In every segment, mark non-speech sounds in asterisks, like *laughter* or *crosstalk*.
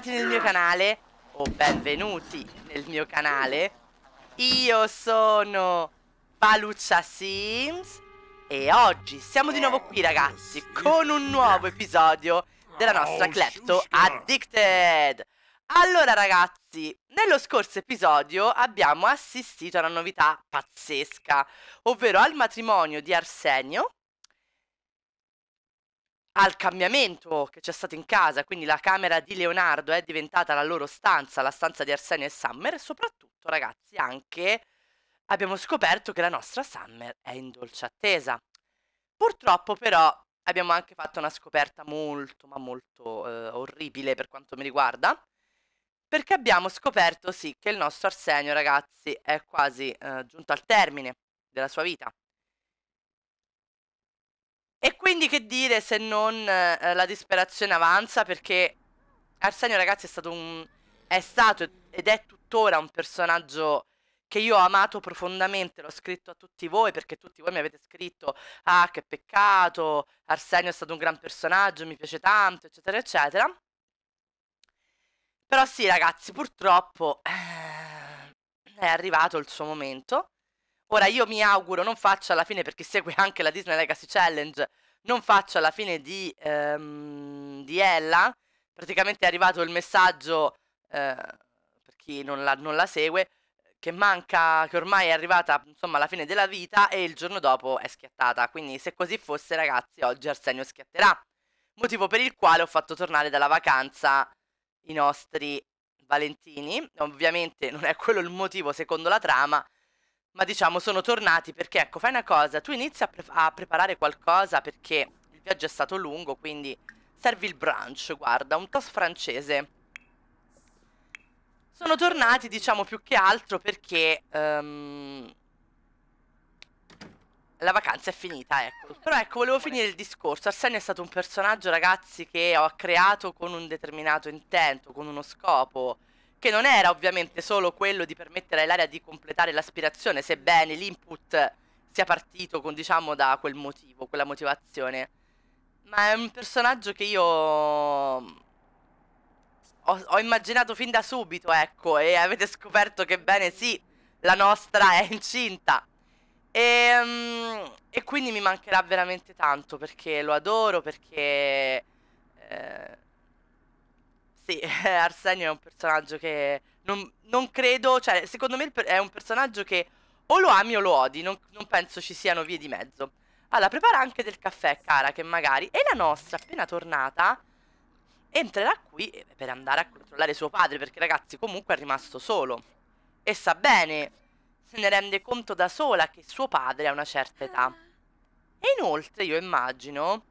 bentornati nel mio canale o benvenuti nel mio canale Io sono Paluccia Sims e oggi siamo di nuovo qui ragazzi con un nuovo episodio della oh, nostra Klepto Addicted Allora ragazzi, nello scorso episodio abbiamo assistito a una novità pazzesca Ovvero al matrimonio di Arsenio al cambiamento che c'è stato in casa, quindi la camera di Leonardo è diventata la loro stanza, la stanza di Arsenio e Summer, e soprattutto ragazzi anche abbiamo scoperto che la nostra Summer è in dolce attesa. Purtroppo però abbiamo anche fatto una scoperta molto ma molto eh, orribile per quanto mi riguarda, perché abbiamo scoperto sì che il nostro Arsenio ragazzi è quasi eh, giunto al termine della sua vita. E quindi che dire se non eh, la disperazione avanza perché Arsenio ragazzi è stato un... è stato ed è tuttora un personaggio che io ho amato profondamente, l'ho scritto a tutti voi perché tutti voi mi avete scritto ah che peccato, Arsenio è stato un gran personaggio, mi piace tanto, eccetera, eccetera. Però sì ragazzi, purtroppo eh, è arrivato il suo momento Ora io mi auguro non faccia alla fine, perché segue *laughs* anche la Disney Legacy Challenge, non faccia alla fine di, ehm, di Ella. Praticamente è arrivato il messaggio, eh, per chi non la, non la, segue, che manca, che ormai è arrivata insomma alla fine della vita e il giorno dopo è schiattata. Quindi se così fosse ragazzi oggi Arsenio schiatterà. Motivo per il quale ho fatto tornare dalla vacanza i nostri Valentini. Ovviamente non è quello il motivo secondo la trama, ma diciamo sono tornati perché ecco, fai una cosa, tu inizi a, pre a preparare qualcosa perché il viaggio è stato lungo, quindi servi il brunch, guarda, un toast francese. Sono tornati, diciamo, più che altro perché um, la vacanza è finita, ecco. Però ecco, volevo finire il discorso. Arsenio è stato un personaggio, ragazzi, che ho creato con un determinato intento, con uno scopo che non era ovviamente solo quello di permettere all'area di completare l'aspirazione, sebbene l'input sia partito con, diciamo, da quel motivo, quella motivazione. Ma è un personaggio che io ho, ho, immaginato fin da subito, ecco, e avete scoperto che bene sì, la nostra è incinta. E, ehm, e quindi mi mancherà veramente tanto perché lo adoro, perché... Eh, sì, *laughs* Arsenio è un personaggio che non, non credo, cioè secondo me è un personaggio che o lo ami o lo odi, non, non penso ci siano vie di mezzo. Allora, prepara anche del caffè, cara, che magari è la nostra, appena tornata, entrerà qui eh, per andare a controllare suo padre, perché ragazzi comunque è rimasto solo. E sa bene, se ne rende conto da sola che suo padre ha una certa età. E inoltre io immagino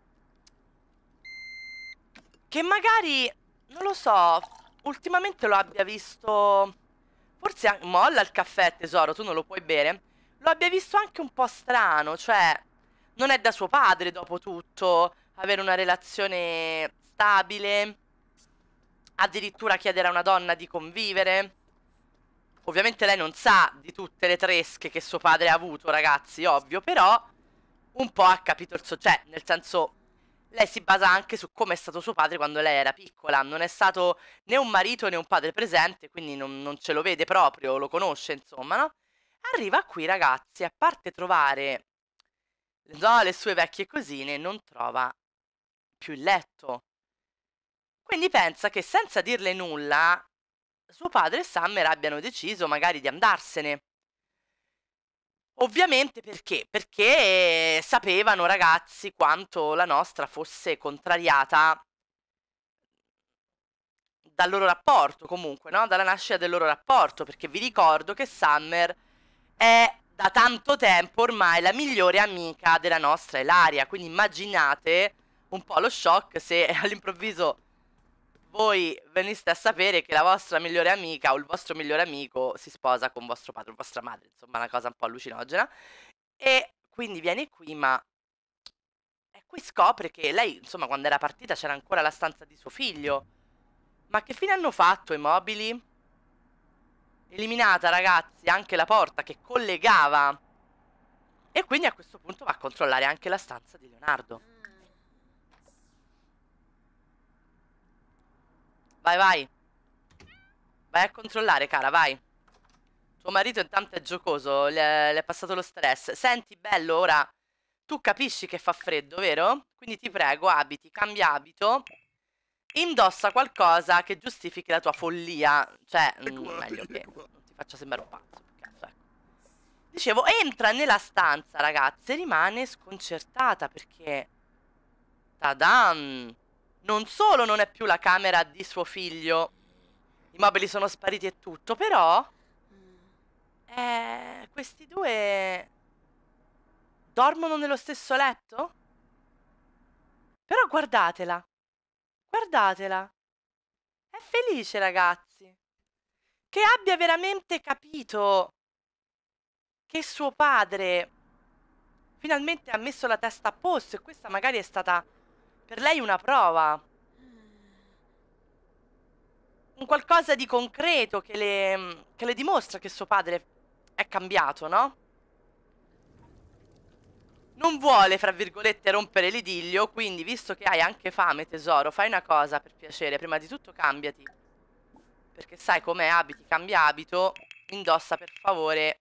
che magari non lo so, ultimamente lo abbia visto... Forse anche... molla il caffè, tesoro, tu non lo puoi bere. Lo abbia visto anche un po' strano, cioè... Non è da suo padre, dopo tutto, avere una relazione stabile. Addirittura chiedere a una donna di convivere. Ovviamente lei non sa di tutte le tresche che suo padre ha avuto, ragazzi, ovvio, però un po' ha capito il suo... Cioè, nel senso, lei si basa anche su come è stato suo padre quando lei era piccola. Non è stato né un marito né un padre presente, quindi non, non ce lo vede proprio, lo conosce, insomma, no? Arriva qui, ragazzi, a parte trovare no, le sue vecchie cosine, non trova più il letto. Quindi pensa che senza dirle nulla, suo padre e Summer abbiano deciso magari di andarsene. Ovviamente perché? Perché eh, sapevano ragazzi quanto la nostra fosse contrariata dal loro rapporto comunque, no? Dalla nascita del loro rapporto, perché vi ricordo che Summer è da tanto tempo ormai la migliore amica della nostra Elaria, quindi immaginate un po' lo shock se *laughs* all'improvviso voi veniste a sapere che la vostra migliore amica o il vostro migliore amico si sposa con vostro padre o vostra madre, insomma una cosa un po' allucinogena, e quindi viene qui ma e qui scopre che lei, insomma, quando era partita c'era ancora la stanza di suo figlio. Ma che fine hanno fatto i mobili? Eliminata, ragazzi, anche la porta che collegava. E quindi a questo punto va a controllare anche la stanza di Leonardo. Vai, vai. Vai a controllare, cara, vai. Tuo marito intanto è giocoso, le, le è passato lo stress. Senti, bello, ora tu capisci che fa freddo, vero? Quindi ti prego, abiti, cambia abito. Indossa qualcosa che giustifichi la tua follia. Cioè, mh, mm, meglio che non ti faccia sembrare un pazzo. Ecco. Dicevo, entra nella stanza, ragazze, rimane sconcertata perché... Tadam! non solo non è più la camera di suo figlio, i mobili sono spariti e tutto, però mm. eh. eh, questi due dormono nello stesso letto? Però guardatela, guardatela, è felice ragazzi, che abbia veramente capito che suo padre finalmente ha messo la testa a posto e questa magari è stata per lei una prova. Un qualcosa di concreto che le, che le dimostra che suo padre è cambiato, no? Non vuole, fra virgolette, rompere l'idillio, quindi visto che hai anche fame, tesoro, fai una cosa per piacere. Prima di tutto cambiati. Perché sai com'è, abiti, cambia abito. Indossa per favore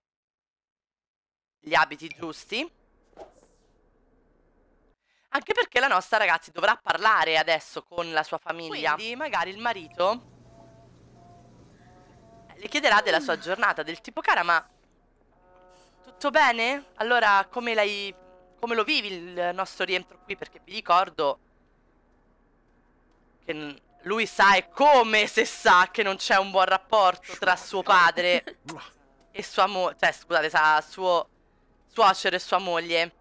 gli abiti giusti. Anche perché la nostra ragazzi dovrà parlare adesso con la sua famiglia. Quindi magari il marito le chiederà della sua mm. giornata, del tipo cara ma tutto bene? Allora come l'hai... come lo vivi il nostro rientro qui? Perché vi ricordo che lui sa e come se sa che non c'è un buon rapporto tra suo padre *laughs* e sua moglie, cioè scusate, sa suo suocero e sua moglie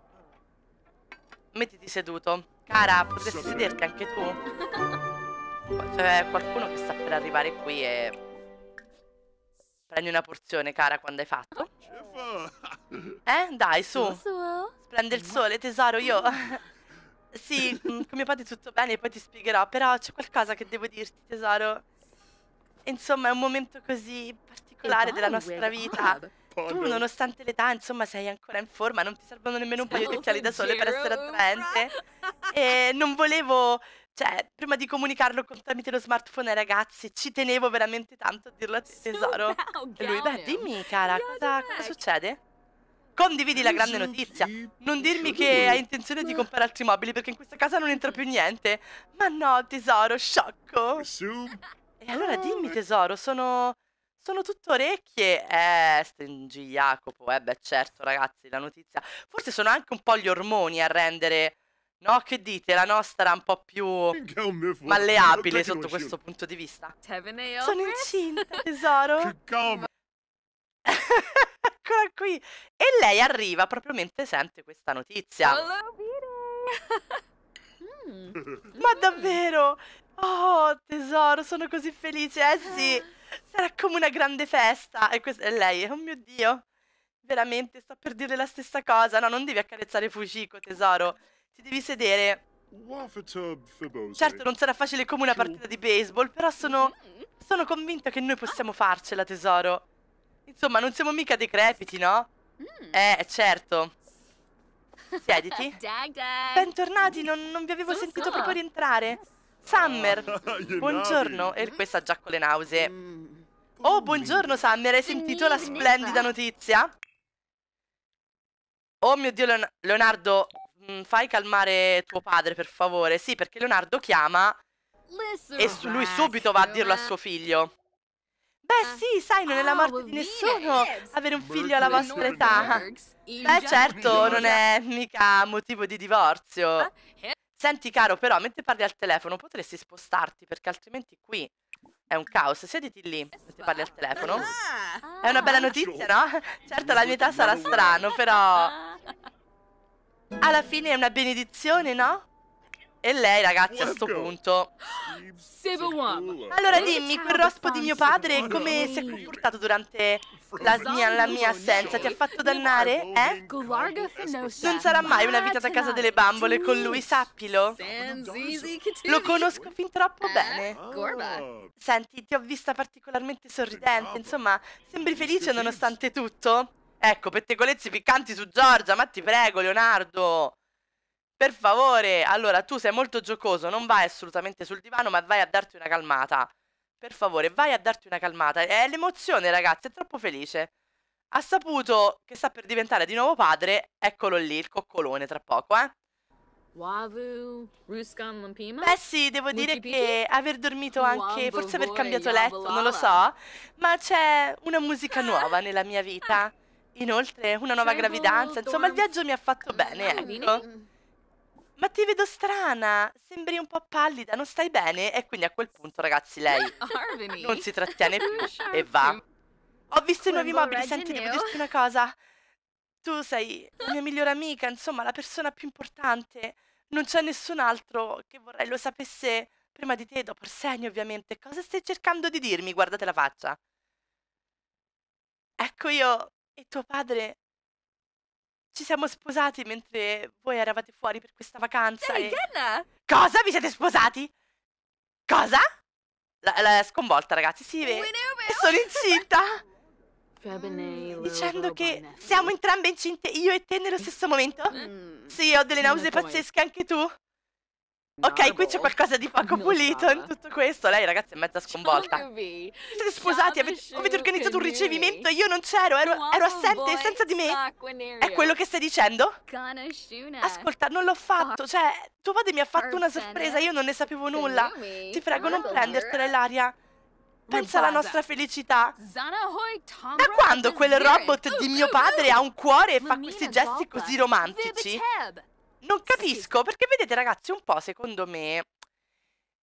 mettiti seduto. Cara, potresti sederti anche tu? C'è qualcuno che sta per arrivare qui e... Prendi una porzione, cara, quando hai fatto. Eh? Dai, su. Prende il sole, tesoro, io... *laughs* sì, mm, con mio padre tutto bene, poi ti spiegherò, però c'è qualcosa che devo dirti, tesoro. Insomma, è un momento così particolare della nostra vita. Ah, tu, nonostante l'età, insomma, sei ancora in forma, non ti servono nemmeno un paio di occhiali da sole per essere attraente. *laughs* e non volevo, cioè, prima di comunicarlo con, tramite lo smartphone ai ragazzi, ci tenevo veramente tanto a dirlo a te, tesoro. E lui, beh, dimmi, cara, cosa, cosa succede? Condividi la grande notizia. Non dirmi che hai intenzione di comprare altri mobili perché in questa casa non entra più niente. Ma no, tesoro, sciocco. E allora dimmi, tesoro, sono sono tutto orecchie. Eh, stringi Jacopo. Eh beh, certo, ragazzi, la notizia. Forse sono anche un po' gli ormoni a rendere. No, che dite? La nostra è un po' più malleabile sotto questo punto di vista. Sono incinta, tesoro. Eccola *laughs* qui. E lei arriva proprio mentre sente questa notizia. Ma mm. davvero? Oh, tesoro, sono così felice. Eh sì. Eh. Sarà come una grande festa. E, questa, e lei, oh mio Dio, veramente sto per dire la stessa cosa. No, non devi accarezzare Fujiko, tesoro. Ti devi sedere. Certo, non sarà facile come una partita di baseball, però sono, sono convinta che noi possiamo farcela, tesoro. Insomma, non siamo mica decrepiti, no? Mm. Eh, certo. Siediti. *laughs* Bentornati, non, non vi avevo sentito proprio rientrare. Summer, *laughs* ah, buongiorno. E questa già con le nausee. Mm. Oh, buongiorno Summer, hai sentito la mm. splendida notizia? Oh mio Dio, Leonardo, mm, fai calmare tuo padre, per favore. Sì, perché Leonardo chiama e lui subito va a dirlo a suo figlio. Beh ah. sì, sai, non è la ah, morte di nessuno avere un figlio alla vostra età. Beh certo, non è mica motivo di divorzio. Senti caro, però mentre parli al telefono potresti spostarti perché altrimenti qui è un caos. Siediti lì mentre parli al telefono. è una ah. bella notizia, no? *laughs* Certo, la mia età sarà strana, però alla fine è una benedizione, no? E lei, ragazzi, a sto punto... Allora dimmi, quel rospo di mio padre come si è comportato durante la mia, la mia assenza? Ti ha fatto dannare, eh? Non sarà mai una vita da casa delle bambole con lui, sappilo. Lo conosco fin troppo eh, bene. Ah. Senti, ti ho vista particolarmente sorridente, insomma, sembri felice nonostante tutto. Ecco, pettegolezzi piccanti su Giorgia, ma ti prego, Leonardo. Per favore, allora tu sei molto giocoso, non vai assolutamente sul divano, ma vai a darti una calmata. Per favore, vai a darti una calmata. È l'emozione, ragazzi, è troppo felice. Ha saputo che sta per diventare di nuovo padre, eccolo lì, il coccolone tra poco, eh. Wavu, Ruskan Lampima? Beh sì, devo dire che aver dormito anche, forse aver cambiato letto, non lo so, ma c'è una musica ah! nuova nella mia vita. Inoltre, una nuova gravidanza, insomma il viaggio mi ha fatto bene, ah, ecco. Ma ti vedo strana, sembri un po' pallida, non stai bene? E quindi a quel punto, ragazzi, lei *laughs* non si trattiene più e *laughs* va. Ho visto i nuovi mobili, senti, devo dirti una cosa. Tu sei la mia migliore amica, insomma, la persona più importante. Non c'è nessun altro che vorrei lo sapesse prima di te, dopo Arsenio, ovviamente. Cosa stai cercando di dirmi? Guardate la faccia. Ecco io e tuo padre ci siamo sposati mentre voi eravate fuori per questa vacanza. Sei e... Kenna? Cosa? Vi siete sposati? Cosa? La, la sconvolta, ragazzi, si vede. Sono incinta. Dicendo che siamo entrambe incinte, io e te, nello stesso momento? Mm. Sì, ho delle nausee pazzesche, anche tu. Ok, qui c'è qualcosa di poco pulito in tutto questo. Lei, ragazzi, è mezza sconvolta. Siete sposati, avete, avete organizzato un ricevimento e io non c'ero, ero, ero assente senza di me. È quello che stai dicendo? Ascolta, non l'ho fatto, ah. cioè, tuo padre mi ha fatto una sorpresa, io non ne sapevo nulla. Ti prego, non prendertela l'aria. Pensa alla nostra felicità. Da quando quel robot di mio padre ha un cuore e fa questi gesti così romantici? non capisco sì. perché vedete ragazzi un po' secondo me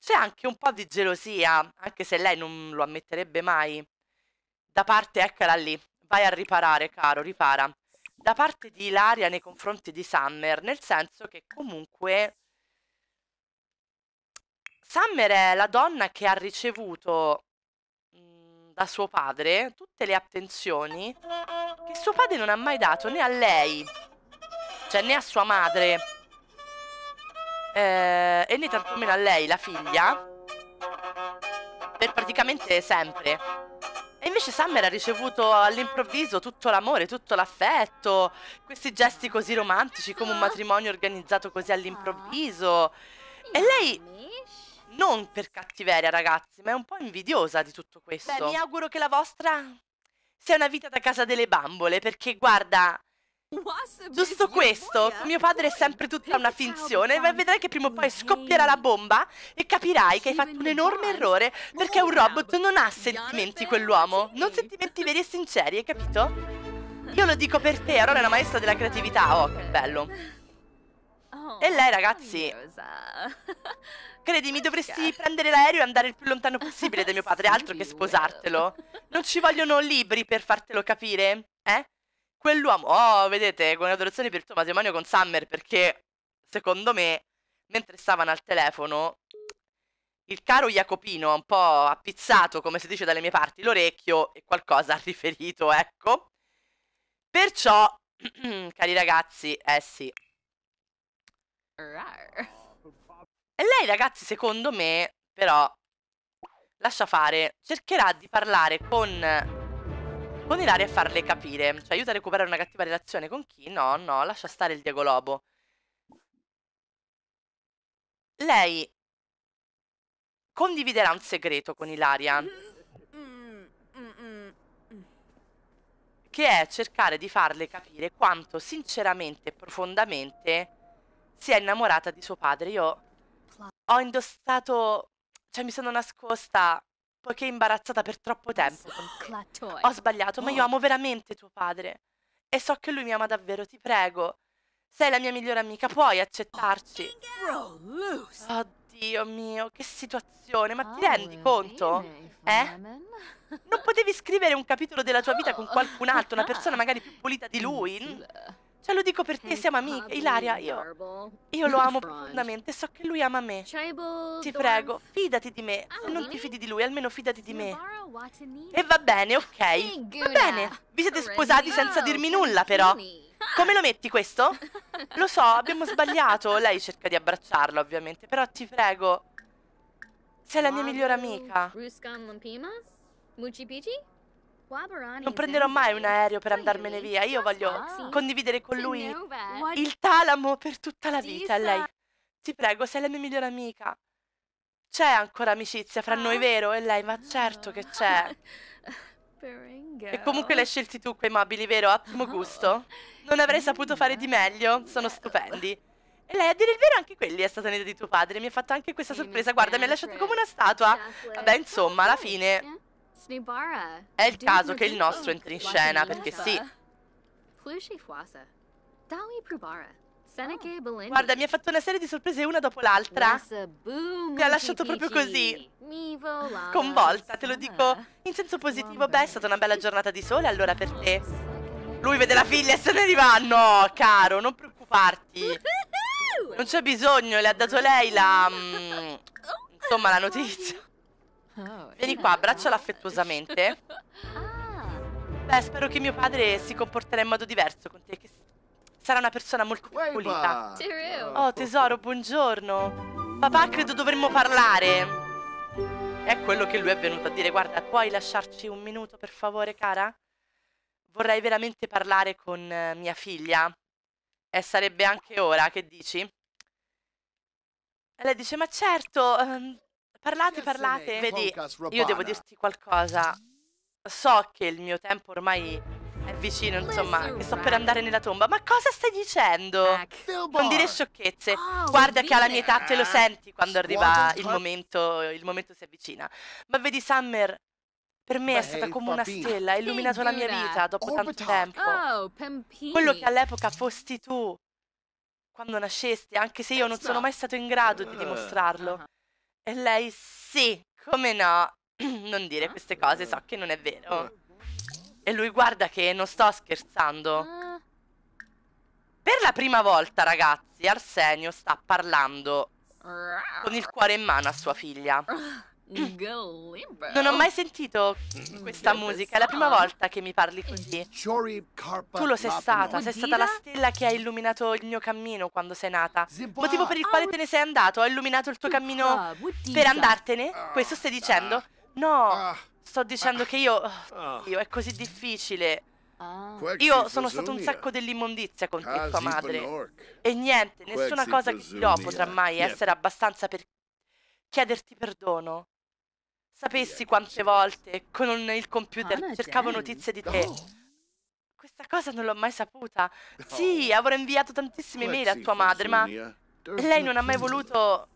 c'è anche un po' di gelosia, anche se lei non lo ammetterebbe mai, da parte, eccola lì, vai a riparare caro, ripara, da parte di Ilaria nei confronti di Summer, nel senso che comunque Summer è la donna che ha ricevuto mhmm, da suo padre tutte le attenzioni che suo padre non ha mai dato né a lei, cioè né a sua madre eh, e tantomeno a lei, la figlia, per praticamente sempre. E invece Summer ha ricevuto all'improvviso tutto l'amore, tutto l'affetto, questi gesti così romantici come un ah. matrimonio organizzato così all'improvviso. Ah. E lei non per cattiveria, ragazzi, ma è un po' invidiosa di tutto questo. Beh, mi auguro che la vostra sia una vita da casa delle bambole, perché guarda, Giusto questo, mio padre è sempre tutta una finzione, vai a vedere che prima o poi scoppierà la bomba e capirai che hai fatto un enorme errore perché un robot non ha sentimenti quell'uomo, non sentimenti veri e sinceri, hai capito? Io lo dico per te, Aurora è la maestra della creatività, oh che bello. Oh, e lei ragazzi, *laughs* credimi dovresti prendere l'aereo e andare il più lontano possibile da mio padre, altro che sposartelo. Non ci vogliono libri per fartelo capire, eh? Quell'uomo, oh, vedete, con adorazione per il tuo matrimonio con Summer, perché secondo me, mentre stavano al telefono, il caro Jacopino ha un po' appizzato, come si dice dalle mie parti, l'orecchio e qualcosa ha riferito, ecco. Perciò, *clears throat* cari ragazzi, eh sì. E lei, ragazzi, secondo me, però, lascia fare, cercherà di parlare con con Ilaria a farle capire, cioè aiuta a recuperare una cattiva relazione con chi? No, no, lascia stare il Diego Lobo. Lei condividerà un segreto con Ilaria. Mm, mm, mm, che è cercare di farle capire quanto sinceramente e profondamente sia innamorata di suo padre. Io ho indossato, cioè mi sono nascosta poiché imbarazzata per troppo tempo. Ho sbagliato, ma io oh. amo veramente tuo padre. E so che lui mi ama davvero, ti prego. Sei la mia migliore amica, puoi accettarci. Oddio mio, che situazione, ma ti ah, rendi conto? Eh? Non potevi scrivere un capitolo della tua vita con qualcun altro, una persona *laughs* magari più pulita di lui? Cioè lo dico per te, siamo amiche. Ilaria, io, io lo *laughs* amo profondamente, so che lui ama me. Ti prego, fidati di me. Ah, Se non ti fidi di lui, almeno fidati di me. E va bene, ok. Va bene. Vi siete sposati senza dirmi nulla, però. Come lo metti questo? *laughs* Lo so, abbiamo sbagliato. Lei cerca di abbracciarlo, ovviamente. Però ti prego. Sei la mia migliore amica. Ruskan Lampimas? Mucipici? Non prenderò mai un aereo per andarmene via. Io voglio condividere con lui il talamo per tutta la vita. lei, ti prego, sei la mia migliore amica. C'è ancora amicizia fra noi, ah. vero? E lei, ma certo che ah. c'è. *laughs* E comunque l'hai scelti tu quei mobili, vero? Ottimo gusto. Non avrei saputo fare di meglio. Sono stupendi. E lei, a dire il vero, anche quelli è stata un'idea di tuo padre. Mi ha fatto anche questa sorpresa. Guarda, mi ha lasciato come una statua. Vabbè, insomma, alla fine... Eh? È il caso che il nostro entri in scena, perché sì. Oh. Guarda, mi ha fatto una serie di sorprese una dopo l'altra. Mi ha lasciato proprio così. Convolta, te lo dico in senso positivo. Beh, è stata una bella giornata di sole, allora per te. Lui vede la figlia e se ne va. No, caro, non preoccuparti. Non c'è bisogno, le ha dato lei la... Mm, oh. Insomma, la notizia. Oh, Vieni eh, qua, abbracciala affettuosamente. Ah. Beh, spero che mio padre si comporterà in modo diverso con te, che sarà una persona molto più pulita. Oh, tesoro, buongiorno. Papà, credo dovremmo parlare. È quello che lui è venuto a dire. Guarda, puoi lasciarci un minuto, per favore, cara? Vorrei veramente parlare con eh, mia figlia. E sarebbe anche ora, che dici? E lei dice, ma certo, ehm, Parlate, parlate. Vedi, io devo dirti qualcosa. So che il mio tempo ormai è vicino, insomma, che sto per andare nella tomba. Ma cosa stai dicendo? Non dire sciocchezze. Oh, Guarda che alla mia età te lo senti quando arriva il momento, il momento si avvicina. Ma vedi, Summer, per me è stata come una stella, ha illuminato la mia vita dopo tanto tempo. Oh, Quello che all'epoca fosti tu, quando nascesti, anche se io non sono mai stato in grado di dimostrarlo. Uh-huh. E lei sì, come no? *clears throat* non dire queste cose, so che non è vero. E lui guarda che non sto scherzando. Ah. Per la prima volta, ragazzi, Arsenio sta parlando con il cuore in mano a sua figlia. Ah. Non ho mai sentito questa musica, è la prima volta che mi parli così. Tu lo sei stata, sei stata la stella che ha illuminato il mio cammino quando sei nata. Motivo per il quale te ne sei andato, ha illuminato il tuo cammino per andartene? Ah. Questo stai dicendo? Ah. No, ah. sto dicendo che io... Io è così difficile. Io sono stato un sacco dell'immondizia contro tua madre. E niente, nessuna cosa che dirò potrà mai essere abbastanza per chiederti perdono. Sapessi quante volte con il computer ah, cercavo notizie di te. Questa cosa non l'ho mai saputa. Sì, avrò inviato tantissime mail a tua madre, ma lei non ha mai voluto,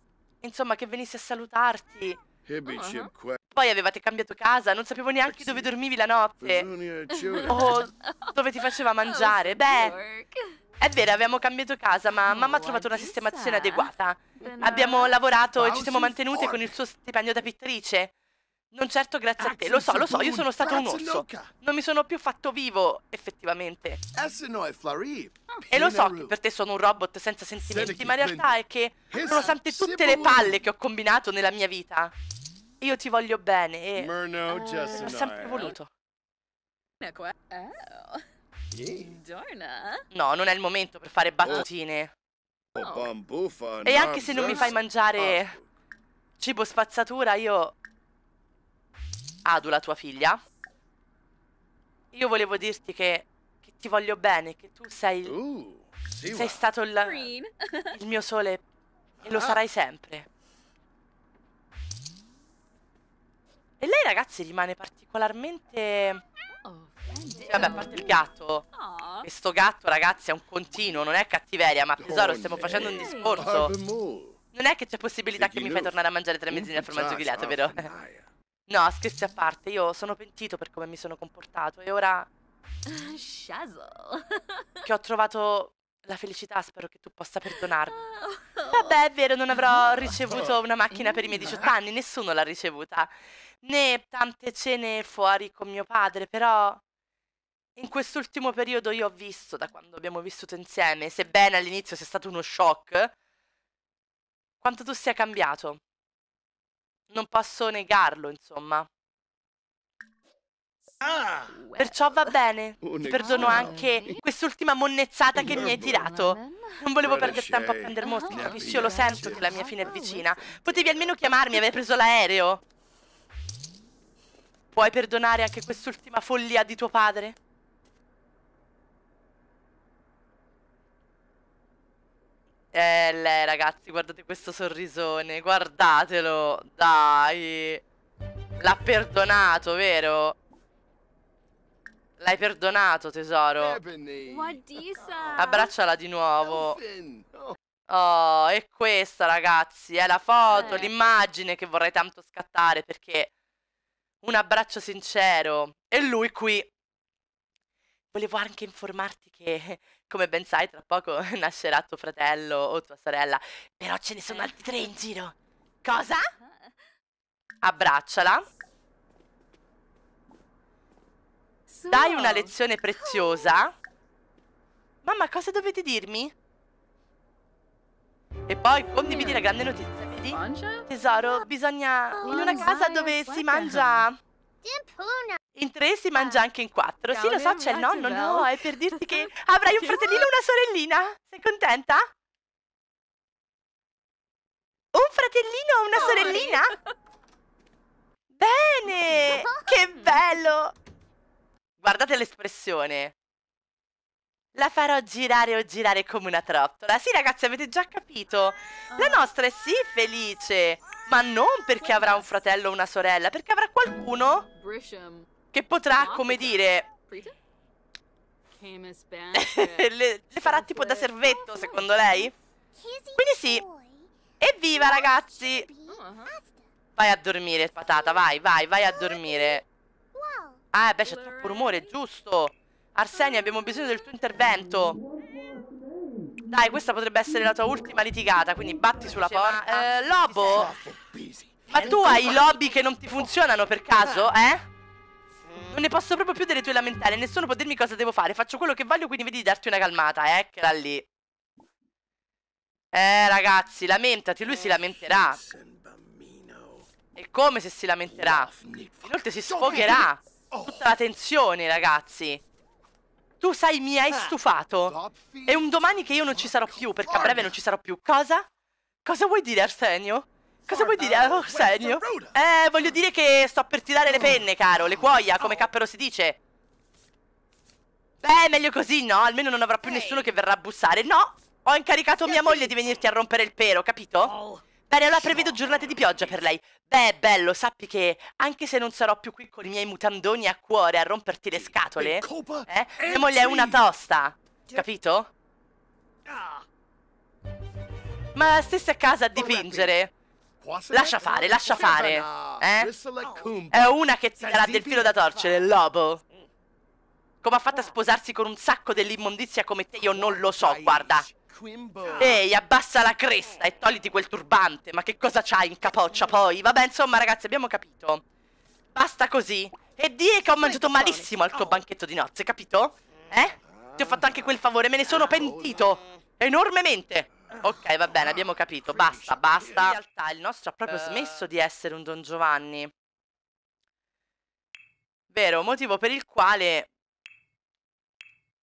insomma, che venisse a salutarti. Oh. Poi avevate cambiato casa, non sapevo neanche dove dormivi la notte. *laughs* o dove ti faceva mangiare. Beh, è vero, abbiamo cambiato casa, ma mamma ha trovato una sistemazione adeguata. Abbiamo uh, lavorato e ci siamo mantenute con il suo stipendio da pittrice. Non certo grazie a te, lo so, lo so, io sono stato un orso. Non mi sono più fatto vivo, effettivamente. E lo so che per te sono un robot senza sentimenti, ma in realtà è che, nonostante tutte le palle che ho combinato nella mia vita, io ti voglio bene e... l'ho eh, sempre voluto. No, non è il momento per fare battutine. Oh, oh. E anche se non mi fai mangiare ah. cibo spazzatura, io adula tua figlia. Io volevo dirti che, che ti voglio bene, che tu sei, Ooh, sei stato il, *laughs* il mio sole e lo ah. sarai sempre. E lei, ragazzi, rimane particolarmente... Oh, sì, vabbè, a parte il gatto. Questo gatto, ragazzi, è un continuo, non è cattiveria, ma tesoro, stiamo facendo un discorso. Non è che c'è possibilità che mi fai tornare a mangiare tre mezzine al formaggio grigliato, vero? No, scherzi a parte, io sono pentito per come mi sono comportato e ora ah, Shazzle. che ho trovato la felicità, spero che tu possa perdonarmi. Oh. Vabbè, è vero, non avrò ricevuto una macchina per i miei 18 anni, nessuno l'ha ricevuta. Né tante cene fuori con mio padre, però in quest'ultimo periodo io ho visto, da quando abbiamo vissuto insieme, sebbene all'inizio sia stato uno shock, quanto tu sia cambiato non posso negarlo, insomma. Ah, Perciò va bene. *laughs* Oh, Ti perdono anche quest'ultima monnezzata che mi hai tirato. Non volevo perdere tempo a prendere mostri, ah. capisci? Io lo sento che la mia fine è vicina. Potevi almeno chiamarmi, avevi preso l'aereo. Puoi perdonare anche quest'ultima follia di tuo padre? Eh, lei, ragazzi, guardate questo sorrisone, guardatelo, dai. L'ha perdonato, vero? L'hai perdonato, tesoro. Abbracciala di nuovo. Oh, e questa, ragazzi, è la foto, eh. l'immagine che vorrei tanto scattare, perché un abbraccio sincero. E lui qui. Volevo anche informarti che come ben sai, tra poco *laughs* nascerà tuo fratello o tua sorella, però ce ne sono eh. altri tre in giro. Cosa? Ah. Abbracciala. Dai una lezione preziosa. Mamma, cosa dovete dirmi? E poi condividi la grande notizia, vedi? Tesoro, ah, bisogna... In una casa dove eh, si mangia... In tre si ah, mangia anche in quattro. Sì, lo so, c'è il nonno, no, è per dirti che *laughs* avrai un fratellino e una sorellina. Sei contenta? Un fratellino e una sorellina? Bene! *laughs* Che bello! Guardate l'espressione. La farò girare o girare come una trottola. Sì, ragazzi, avete già capito. La ah. nostra è sì felice, ma non perché avrà un fratello o una sorella, perché avrà qualcuno che potrà, come dire... *laughs* le, le farà tipo da servetto, secondo lei? Quindi sì. Evviva, ragazzi! Oh, uh-huh. Vai a dormire, patata, vai, vai, vai a dormire. Ah, beh, c'è troppo rumore, giusto. Arsenia, abbiamo bisogno del tuo intervento. Dai, questa potrebbe essere la tua ultima litigata, quindi batti sulla porta. Eh, eh Lobo, ma tu hai i lobby che non ti funzionano per caso, eh? non ne posso proprio più delle tue lamentele. Nessuno può dirmi cosa devo fare. Faccio quello che voglio, quindi vedi di darti una calmata, eh. lì. Eh, ragazzi, lamentati. Lui si lamenterà. E come se si lamenterà? Inoltre si sfogherà. Tutta la tensione, ragazzi. Tu sai, mi hai stufato. È un domani che io non ci sarò più, perché a breve non ci sarò più. Cosa? Cosa vuoi dire, Arsenio? Cosa vuoi dire? Oh, Eh, voglio dire che sto per tirare le penne, caro. Le cuoia, come oh. cappero si dice. Beh, meglio così, no? Almeno non avrò più nessuno che verrà a bussare. No! Ho incaricato mia moglie di venirti a rompere il pelo, capito? Oh. Bene, allora prevedo giornate di pioggia per lei. Beh, bello, sappi che anche se non sarò più qui con i miei mutandoni a cuore a romperti le scatole, eh? Mia moglie è una tosta, cioè capito? Ah. Ma stessi a casa a dipingere. Lascia fare, lascia fare. Eh? È una che ti darà del filo da torcere, lobo. Come ha fatto a sposarsi con un sacco dell'immondizia come te, io non lo so, guarda. Ehi, abbassa la cresta e togliti quel turbante. Ma che cosa c'hai in capoccia poi? Vabbè, insomma, ragazzi, abbiamo capito. Basta così. E di che ho mangiato malissimo al tuo oh. banchetto di nozze, capito? Eh? Ti ho fatto anche quel favore, me ne sono pentito. Enormemente. Ok, va bene, abbiamo capito. Basta, basta. In realtà il nostro ha proprio eh. smesso di essere un Don Giovanni. Vero, motivo per il quale...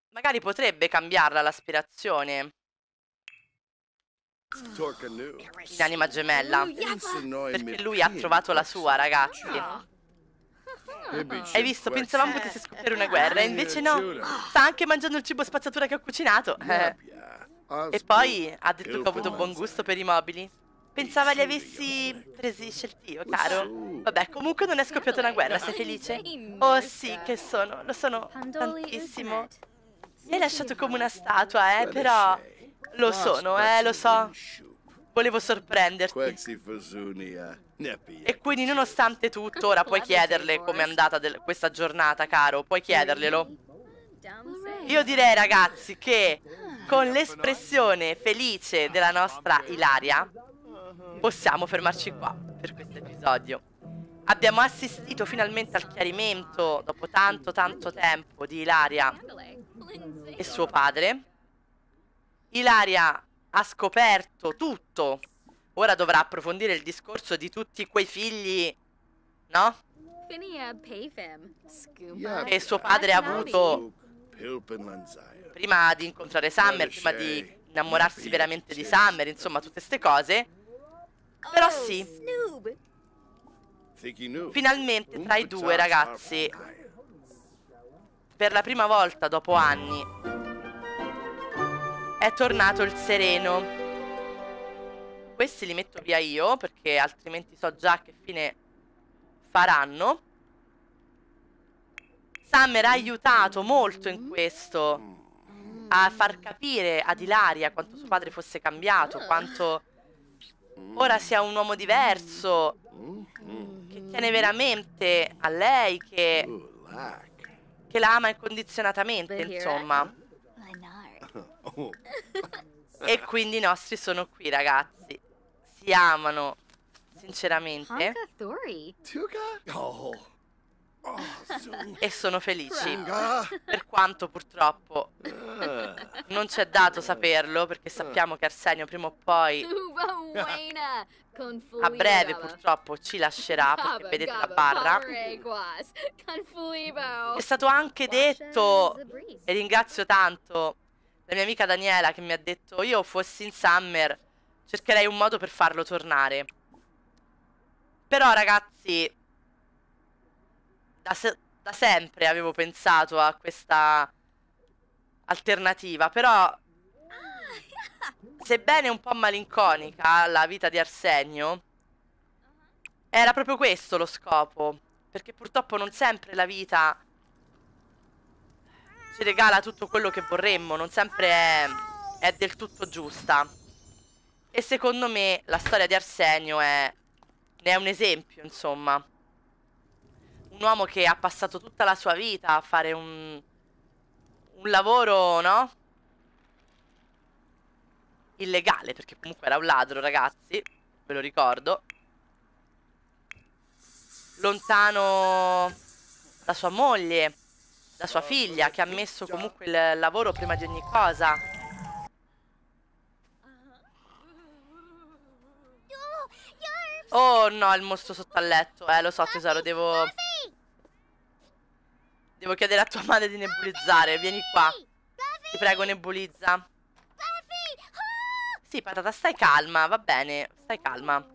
Magari potrebbe cambiarla l'aspirazione. In anima gemella. Perché lui ha trovato la sua, ragazzi. Hai visto? Pensavamo potesse scoppiare una guerra, e eh, invece no. Sta anche mangiando il cibo spazzatura che ho cucinato. Eh. Ah, e poi ha detto che ho avuto buon gusto per i mobili. Pensava li avessi presi scelti io, caro. Vabbè, comunque non è scoppiata una guerra, sei felice? Oh sì, che sono, lo sono tantissimo. Mi hai lasciato come una statua, eh, però... Lo sono, eh, lo so. Volevo sorprenderti. E quindi nonostante tutto, ora puoi chiederle com'è andata questa giornata, caro. Puoi chiederglielo. Io direi, ragazzi, che con l'espressione felice della nostra Ilaria, possiamo fermarci qua per questo episodio. Abbiamo assistito finalmente al chiarimento dopo tanto tanto tempo di Ilaria e suo padre. Ilaria ha scoperto tutto. Ora dovrà approfondire il discorso di tutti quei figli, no? Che suo padre ha avuto prima di incontrare Summer, prima di innamorarsi veramente di Summer, insomma tutte queste cose. Però oh, sì. Finalmente tra i due ragazzi. Per la prima volta dopo anni è tornato il sereno. Questi li metto via io perché altrimenti so già che fine faranno. Summer ha aiutato molto in mm. questo. Mm a far capire ad Ilaria quanto suo padre fosse cambiato, ah. quanto mm. ora sia un uomo diverso, che tiene veramente a lei, che, che la ama incondizionatamente, insomma. e quindi i nostri sono qui, ragazzi. Si amano, sinceramente. Tuka? Oh e sono felici. Per quanto purtroppo eh. non c'è dato saperlo, perché sappiamo che Arsenio prima o poi, a breve purtroppo, ci lascerà, perché vedete la barra. È stato anche detto, e ringrazio tanto la mia amica Daniela che mi ha detto, io fossi in Summer cercherei un modo per farlo tornare. Però ragazzi, da, se da sempre avevo pensato a questa alternativa, però ah. sebbene un po' malinconica la vita di Arsenio, era proprio questo lo scopo, perché purtroppo non sempre la vita ci regala tutto quello che vorremmo, non sempre è, è del tutto giusta. E secondo me la storia di Arsenio è, ne è un esempio, insomma un uomo che ha passato tutta la sua vita a fare un, un lavoro, no? Illegale, perché comunque era un ladro, ragazzi, ve lo ricordo. Lontano da sua moglie, da sua figlia, che ha messo comunque il lavoro prima di ogni cosa. Oh no, il mostro sotto al letto, eh, lo so tesoro, devo... Devo chiedere a tua madre di nebulizzare. Vieni qua. Ti prego, nebulizza. Ah! Sì, patata, stai calma, va bene. Stai calma. Ah.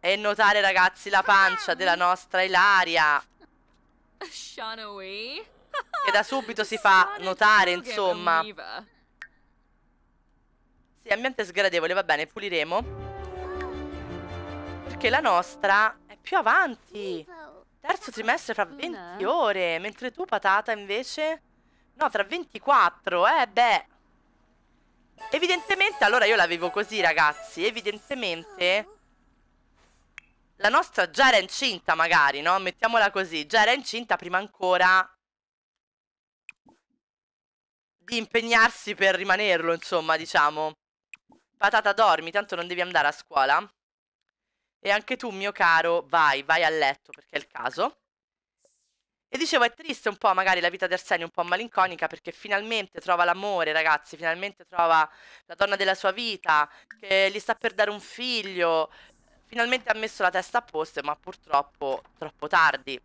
E notare, ragazzi, la pancia della nostra Ilaria. Che *laughs* da subito si fa notare, insomma. Sì, ambiente sgradevole, va bene, puliremo. Ah. Perché la nostra più avanti. Terzo trimestre fra 20 ore, mentre tu, patata, invece... No, tra 24, eh, beh. Evidentemente, allora io la l'avevo così, ragazzi, evidentemente... La nostra già era incinta, magari, no? Mettiamola così, già era incinta prima ancora di impegnarsi per rimanerlo, insomma, diciamo. Patata, dormi, tanto non devi andare a scuola. E anche tu, mio caro, vai, vai a letto perché è il caso. E dicevo, è triste un po' magari la vita di Arsenio, un po' malinconica, perché finalmente trova l'amore, ragazzi, finalmente trova la donna della sua vita, che gli sta per dare un figlio, finalmente ha messo la testa a posto, ma purtroppo troppo tardi.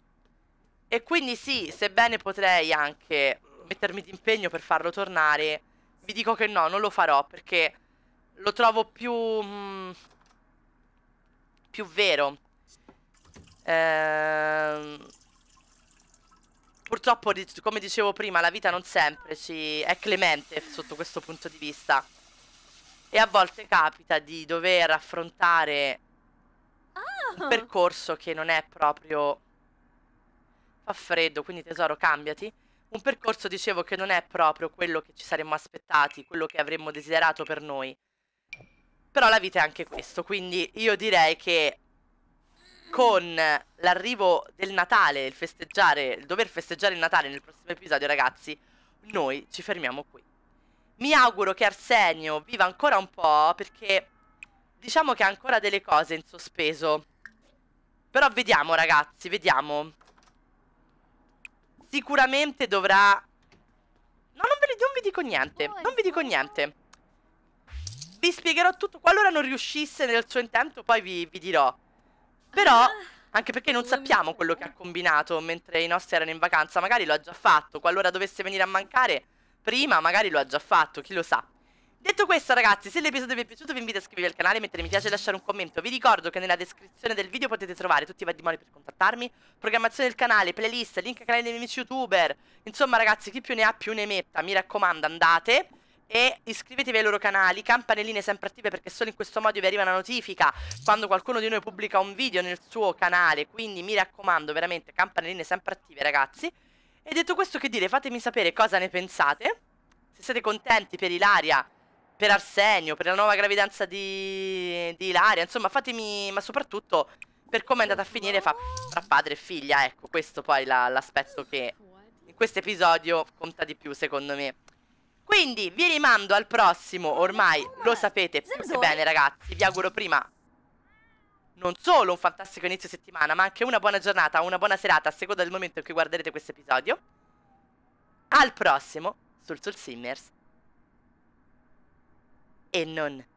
E quindi sì, sebbene potrei anche mettermi d'impegno per farlo tornare, vi dico che no, non lo farò, perché lo trovo più mh, mm, più vero. Ehm... Purtroppo, come dicevo prima, la vita non sempre ci è clemente sotto questo punto di vista. E a volte capita di dover affrontare un ah. percorso che non è proprio... Fa freddo, quindi tesoro, cambiati. Un percorso, dicevo, che non è proprio quello che ci saremmo aspettati, quello che avremmo desiderato per noi. Però la vita è anche questo, quindi io direi che con l'arrivo del Natale, il festeggiare, il dover festeggiare il Natale nel prossimo episodio, ragazzi, noi ci fermiamo qui. Mi auguro che Arsenio viva ancora un po' perché diciamo che ha ancora delle cose in sospeso. Però vediamo ragazzi, vediamo. Sicuramente dovrà... No, non vi, non vi dico niente, non vi dico niente vi spiegherò tutto. Qualora non riuscisse nel suo intento, poi vi, vi dirò. Però, ah, anche perché non sappiamo quello che ha combinato mentre i nostri erano in vacanza. Magari lo ha già fatto. Qualora dovesse venire a mancare prima, magari lo ha già fatto. Chi lo sa. Detto questo ragazzi, se l'episodio vi è piaciuto vi invito a iscrivervi al canale, mettere mi piace e lasciare un commento. Vi ricordo che nella descrizione del video potete trovare tutti i vari modi per contattarmi, programmazione del canale, playlist, link al canale dei miei amici youtuber. Insomma ragazzi, chi più ne ha più ne metta, mi raccomando andate e iscrivetevi ai loro canali, campanelline sempre attive perché solo in questo modo vi arriva una notifica quando qualcuno di noi pubblica un video nel suo canale, quindi mi raccomando veramente campanelline sempre attive ragazzi. E detto questo che dire, fatemi sapere cosa ne pensate, se siete contenti per Ilaria, per Arsenio, per la nuova gravidanza di, di Ilaria, insomma fatemi, ma soprattutto per come è andata a finire fa, tra padre e figlia, ecco questo poi l'aspetto la, che in questo episodio conta di più secondo me. Quindi vi rimando al prossimo, ormai lo sapete più bene ragazzi, vi auguro prima non solo un fantastico inizio settimana, ma anche una buona giornata, una buona serata, a seconda del momento in cui guarderete questo episodio. Al prossimo, sul Soul Simmers. E non...